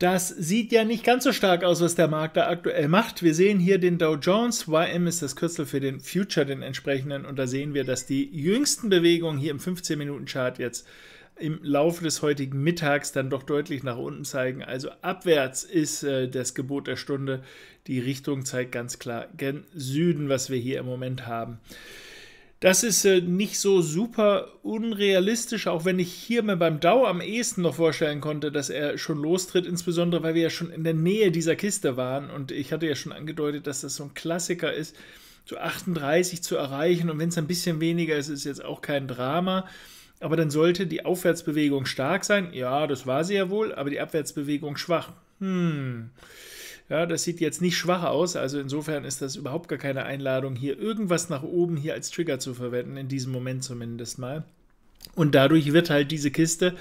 Das sieht ja nicht ganz so stark aus, was der Markt da aktuell macht. Wir sehen hier den Dow Jones, YM ist das Kürzel für den Future, den entsprechenden. Und da sehen wir, dass die jüngsten Bewegungen hier im 15-Minuten-Chart jetzt im Laufe des heutigen Mittags dann doch deutlich nach unten zeigen. Also abwärts ist äh, das Gebot der Stunde. Die Richtung zeigt ganz klar gen Süden, was wir hier im Moment haben. Das ist äh, nicht so super unrealistisch, auch wenn ich hier mir beim Dow am ehesten noch vorstellen konnte, dass er schon lostritt, insbesondere weil wir ja schon in der Nähe dieser Kiste waren und ich hatte ja schon angedeutet, dass das so ein Klassiker ist, so 38 zu erreichen und wenn es ein bisschen weniger ist, ist jetzt auch kein Drama. Aber dann sollte die Aufwärtsbewegung stark sein. Ja, das war sie ja wohl, aber die Abwärtsbewegung schwach. Hm. Ja, das sieht jetzt nicht schwach aus, also insofern ist das überhaupt gar keine Einladung, hier irgendwas nach oben hier als Trigger zu verwenden, in diesem Moment zumindest mal. Und dadurch wird halt diese Kiste,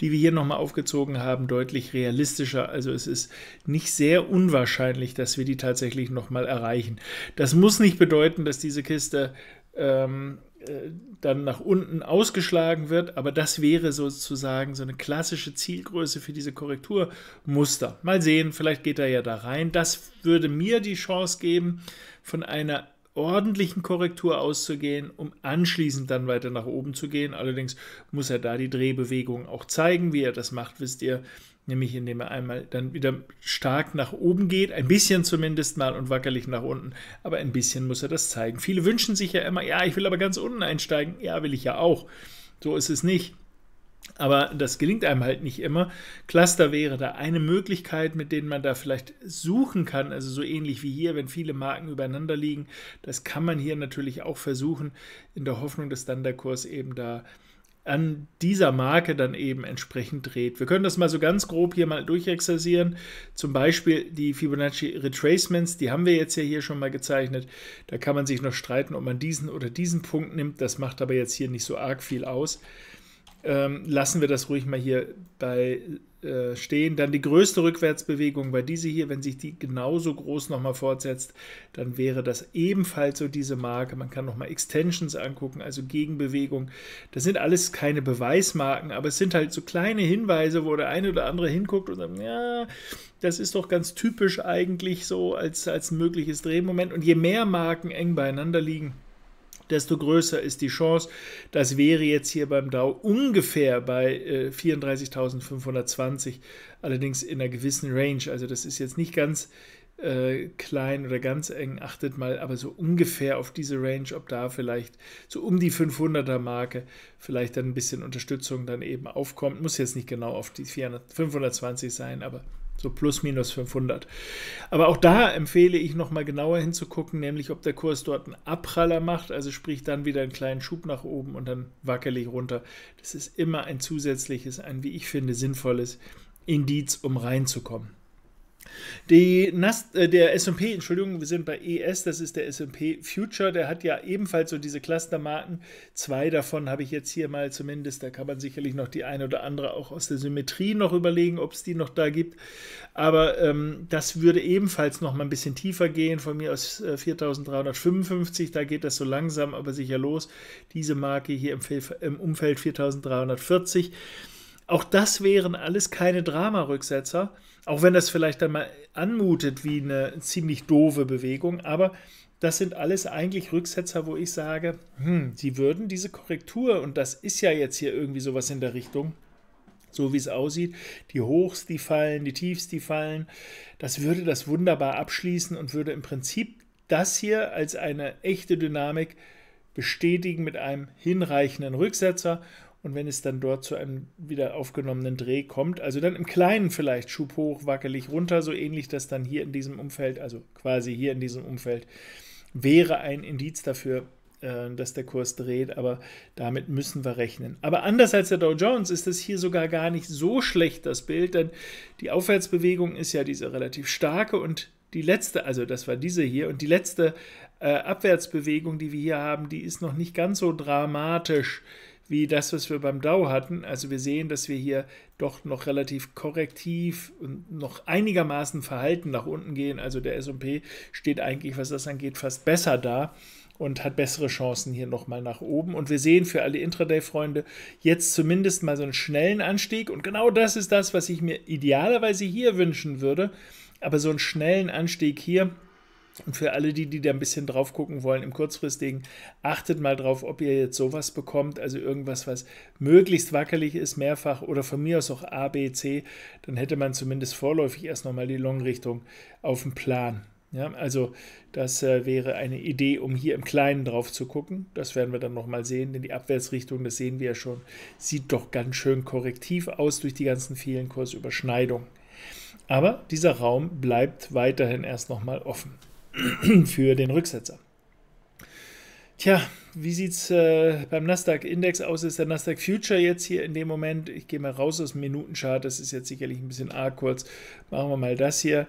die wir hier nochmal aufgezogen haben, deutlich realistischer. Also es ist nicht sehr unwahrscheinlich, dass wir die tatsächlich nochmal erreichen. Das muss nicht bedeuten, dass diese Kiste ähm, äh, dann nach unten ausgeschlagen wird, aber das wäre sozusagen so eine klassische Zielgröße für diese Korrekturmuster. Mal sehen, vielleicht geht er ja da rein. Das würde mir die Chance geben, von einer ordentlichen Korrektur auszugehen, um anschließend dann weiter nach oben zu gehen. Allerdings muss er da die Drehbewegung auch zeigen. Wie er das macht, wisst ihr nämlich indem er einmal dann wieder stark nach oben geht, ein bisschen zumindest mal und wackelig nach unten, aber ein bisschen muss er das zeigen. Viele wünschen sich ja immer, ja, ich will aber ganz unten einsteigen, ja, will ich ja auch. So ist es nicht. Aber das gelingt einem halt nicht immer. Cluster wäre da eine Möglichkeit, mit denen man da vielleicht suchen kann. Also so ähnlich wie hier, wenn viele Marken übereinander liegen. Das kann man hier natürlich auch versuchen, in der Hoffnung, dass dann der Kurs eben da an dieser Marke dann eben entsprechend dreht. Wir können das mal so ganz grob hier mal durchexerzieren. Zum Beispiel die Fibonacci Retracements, die haben wir jetzt ja hier schon mal gezeichnet. Da kann man sich noch streiten, ob man diesen oder diesen Punkt nimmt. Das macht aber jetzt hier nicht so arg viel aus. Ähm, lassen wir das ruhig mal hier bei äh, stehen. Dann die größte Rückwärtsbewegung war diese hier. Wenn sich die genauso groß nochmal fortsetzt, dann wäre das ebenfalls so diese Marke. Man kann nochmal Extensions angucken, also Gegenbewegung. Das sind alles keine Beweismarken, aber es sind halt so kleine Hinweise, wo der eine oder andere hinguckt und sagt, ja, das ist doch ganz typisch eigentlich so als, als mögliches Drehmoment. Und je mehr Marken eng beieinander liegen, desto größer ist die Chance. Das wäre jetzt hier beim Dow ungefähr bei äh, 34.520, allerdings in einer gewissen Range. Also das ist jetzt nicht ganz äh, klein oder ganz eng, achtet mal, aber so ungefähr auf diese Range, ob da vielleicht so um die 500er Marke vielleicht dann ein bisschen Unterstützung dann eben aufkommt. Muss jetzt nicht genau auf die 400, 520 sein, aber so plus minus 500. Aber auch da empfehle ich nochmal genauer hinzugucken, nämlich ob der Kurs dort einen Abpraller macht, also sprich dann wieder einen kleinen Schub nach oben und dann wackelig runter. Das ist immer ein zusätzliches, ein, wie ich finde, sinnvolles Indiz, um reinzukommen. Die NAS, äh, der SP, Entschuldigung, wir sind bei ES, das ist der SP Future, der hat ja ebenfalls so diese Clustermarken. Zwei davon habe ich jetzt hier mal zumindest, da kann man sicherlich noch die eine oder andere auch aus der Symmetrie noch überlegen, ob es die noch da gibt. Aber ähm, das würde ebenfalls noch mal ein bisschen tiefer gehen, von mir aus äh, 4355, da geht das so langsam, aber sicher los. Diese Marke hier im, im Umfeld 4340. Auch das wären alles keine Drama-Rücksetzer, auch wenn das vielleicht dann mal anmutet wie eine ziemlich doofe Bewegung, aber das sind alles eigentlich Rücksetzer, wo ich sage, hm, sie würden diese Korrektur, und das ist ja jetzt hier irgendwie sowas in der Richtung, so wie es aussieht, die Hochs, die fallen, die Tiefs, die fallen, das würde das wunderbar abschließen und würde im Prinzip das hier als eine echte Dynamik bestätigen mit einem hinreichenden Rücksetzer und wenn es dann dort zu einem wieder aufgenommenen Dreh kommt, also dann im Kleinen vielleicht Schub hoch, wackelig runter, so ähnlich das dann hier in diesem Umfeld, also quasi hier in diesem Umfeld, wäre ein Indiz dafür, äh, dass der Kurs dreht, aber damit müssen wir rechnen. Aber anders als der Dow Jones ist das hier sogar gar nicht so schlecht, das Bild, denn die Aufwärtsbewegung ist ja diese relativ starke und die letzte, also das war diese hier, und die letzte äh, Abwärtsbewegung, die wir hier haben, die ist noch nicht ganz so dramatisch wie das, was wir beim DAO hatten. Also wir sehen, dass wir hier doch noch relativ korrektiv und noch einigermaßen verhalten nach unten gehen. Also der S&P steht eigentlich, was das angeht, fast besser da und hat bessere Chancen hier nochmal nach oben. Und wir sehen für alle Intraday-Freunde jetzt zumindest mal so einen schnellen Anstieg. Und genau das ist das, was ich mir idealerweise hier wünschen würde. Aber so einen schnellen Anstieg hier und für alle die, die da ein bisschen drauf gucken wollen im kurzfristigen, achtet mal drauf, ob ihr jetzt sowas bekommt, also irgendwas, was möglichst wackelig ist, mehrfach oder von mir aus auch A, B, C, dann hätte man zumindest vorläufig erst nochmal die Long-Richtung auf dem Plan. Ja, also das äh, wäre eine Idee, um hier im Kleinen drauf zu gucken. Das werden wir dann nochmal sehen, denn die Abwärtsrichtung, das sehen wir ja schon, sieht doch ganz schön korrektiv aus durch die ganzen vielen Kursüberschneidungen. Aber dieser Raum bleibt weiterhin erst nochmal offen. für den Rücksetzer. Tja, wie sieht es äh, beim Nasdaq-Index aus? Ist der Nasdaq Future jetzt hier in dem Moment? Ich gehe mal raus aus dem Minutenchart, das ist jetzt sicherlich ein bisschen arg kurz. Machen wir mal das hier.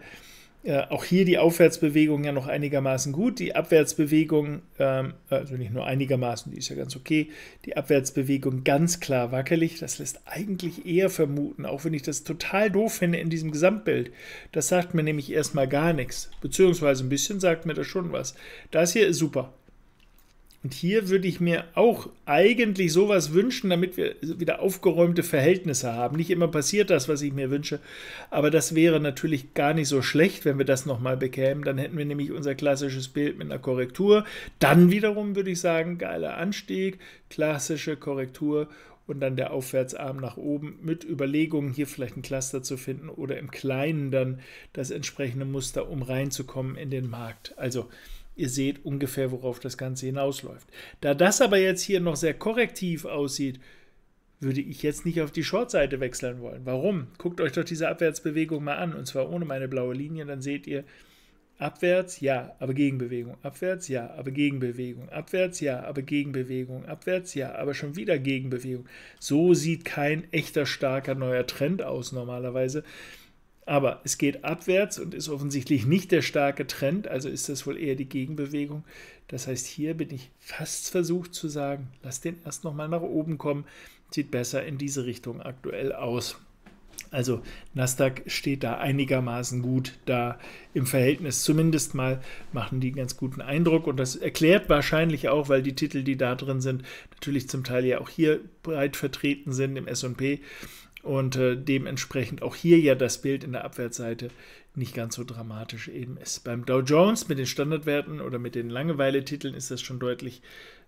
Äh, auch hier die Aufwärtsbewegung ja noch einigermaßen gut. Die Abwärtsbewegung, ähm, äh, also nicht nur einigermaßen, die ist ja ganz okay. Die Abwärtsbewegung ganz klar wackelig. Das lässt eigentlich eher vermuten, auch wenn ich das total doof finde in diesem Gesamtbild. Das sagt mir nämlich erstmal gar nichts. Beziehungsweise ein bisschen sagt mir das schon was. Das hier ist super. Und hier würde ich mir auch eigentlich sowas wünschen, damit wir wieder aufgeräumte Verhältnisse haben. Nicht immer passiert das, was ich mir wünsche, aber das wäre natürlich gar nicht so schlecht, wenn wir das nochmal bekämen. Dann hätten wir nämlich unser klassisches Bild mit einer Korrektur. Dann wiederum würde ich sagen, geiler Anstieg, klassische Korrektur und dann der Aufwärtsarm nach oben mit Überlegungen, hier vielleicht ein Cluster zu finden oder im Kleinen dann das entsprechende Muster, um reinzukommen in den Markt. Also Ihr seht ungefähr, worauf das Ganze hinausläuft. Da das aber jetzt hier noch sehr korrektiv aussieht, würde ich jetzt nicht auf die Short-Seite wechseln wollen. Warum? Guckt euch doch diese Abwärtsbewegung mal an, und zwar ohne meine blaue Linie, dann seht ihr abwärts, ja, aber Gegenbewegung, abwärts, ja, aber Gegenbewegung, abwärts, ja, aber Gegenbewegung, abwärts, ja, aber schon wieder Gegenbewegung. So sieht kein echter starker neuer Trend aus normalerweise. Aber es geht abwärts und ist offensichtlich nicht der starke Trend, also ist das wohl eher die Gegenbewegung. Das heißt, hier bin ich fast versucht zu sagen, lass den erst nochmal nach oben kommen, sieht besser in diese Richtung aktuell aus. Also Nasdaq steht da einigermaßen gut da im Verhältnis. Zumindest mal machen die einen ganz guten Eindruck. Und das erklärt wahrscheinlich auch, weil die Titel, die da drin sind, natürlich zum Teil ja auch hier breit vertreten sind im SP und äh, dementsprechend auch hier ja das Bild in der Abwärtsseite nicht ganz so dramatisch eben ist. Beim Dow Jones mit den Standardwerten oder mit den Langeweile-Titeln ist das schon deutlich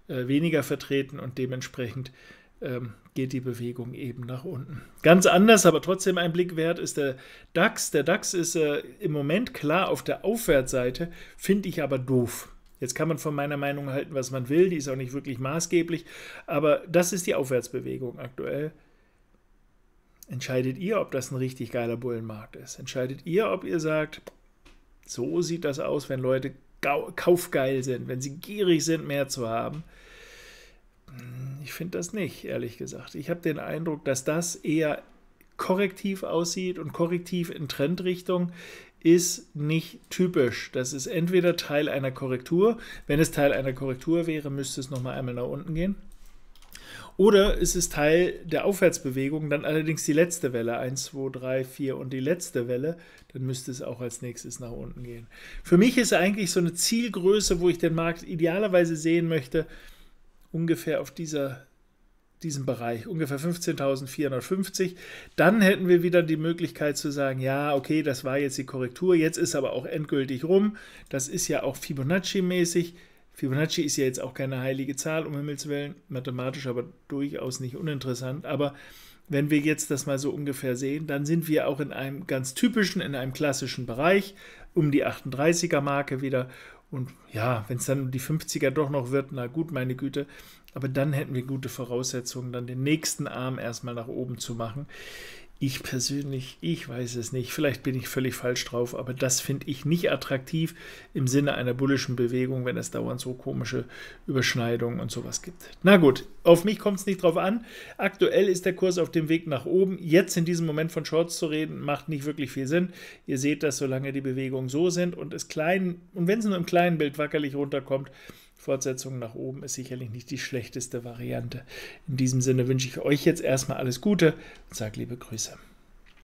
äh, weniger vertreten und dementsprechend ähm, geht die Bewegung eben nach unten. Ganz anders, aber trotzdem ein Blick wert ist der DAX. Der DAX ist äh, im Moment klar auf der Aufwärtsseite, finde ich aber doof. Jetzt kann man von meiner Meinung halten, was man will, die ist auch nicht wirklich maßgeblich, aber das ist die Aufwärtsbewegung aktuell. Entscheidet ihr, ob das ein richtig geiler Bullenmarkt ist? Entscheidet ihr, ob ihr sagt, so sieht das aus, wenn Leute kaufgeil sind, wenn sie gierig sind, mehr zu haben? Hm, ich finde das nicht, ehrlich gesagt. Ich habe den Eindruck, dass das eher korrektiv aussieht und korrektiv in Trendrichtung ist nicht typisch. Das ist entweder Teil einer Korrektur. Wenn es Teil einer Korrektur wäre, müsste es nochmal einmal nach unten gehen. Oder ist es Teil der Aufwärtsbewegung, dann allerdings die letzte Welle, 1, 2, 3, 4 und die letzte Welle, dann müsste es auch als nächstes nach unten gehen. Für mich ist eigentlich so eine Zielgröße, wo ich den Markt idealerweise sehen möchte, ungefähr auf dieser diesem Bereich, ungefähr 15.450. Dann hätten wir wieder die Möglichkeit zu sagen, ja, okay, das war jetzt die Korrektur, jetzt ist aber auch endgültig rum. Das ist ja auch Fibonacci-mäßig. Fibonacci ist ja jetzt auch keine heilige Zahl, um Himmels Willen, mathematisch aber durchaus nicht uninteressant. Aber wenn wir jetzt das mal so ungefähr sehen, dann sind wir auch in einem ganz typischen, in einem klassischen Bereich, um die 38er-Marke wieder. Und ja, wenn es dann um die 50er doch noch wird, na gut, meine Güte. Aber dann hätten wir gute Voraussetzungen, dann den nächsten Arm erstmal nach oben zu machen. Ich persönlich, ich weiß es nicht, vielleicht bin ich völlig falsch drauf, aber das finde ich nicht attraktiv im Sinne einer bullischen Bewegung, wenn es dauernd so komische Überschneidungen und sowas gibt. Na gut, auf mich kommt es nicht drauf an. Aktuell ist der Kurs auf dem Weg nach oben. Jetzt in diesem Moment von Shorts zu reden, macht nicht wirklich viel Sinn. Ihr seht das, solange die Bewegungen so sind und es klein, und wenn es nur im kleinen Bild wackerlich runterkommt, Fortsetzung nach oben ist sicherlich nicht die schlechteste Variante. In diesem Sinne wünsche ich euch jetzt erstmal alles Gute und sage liebe Grüße.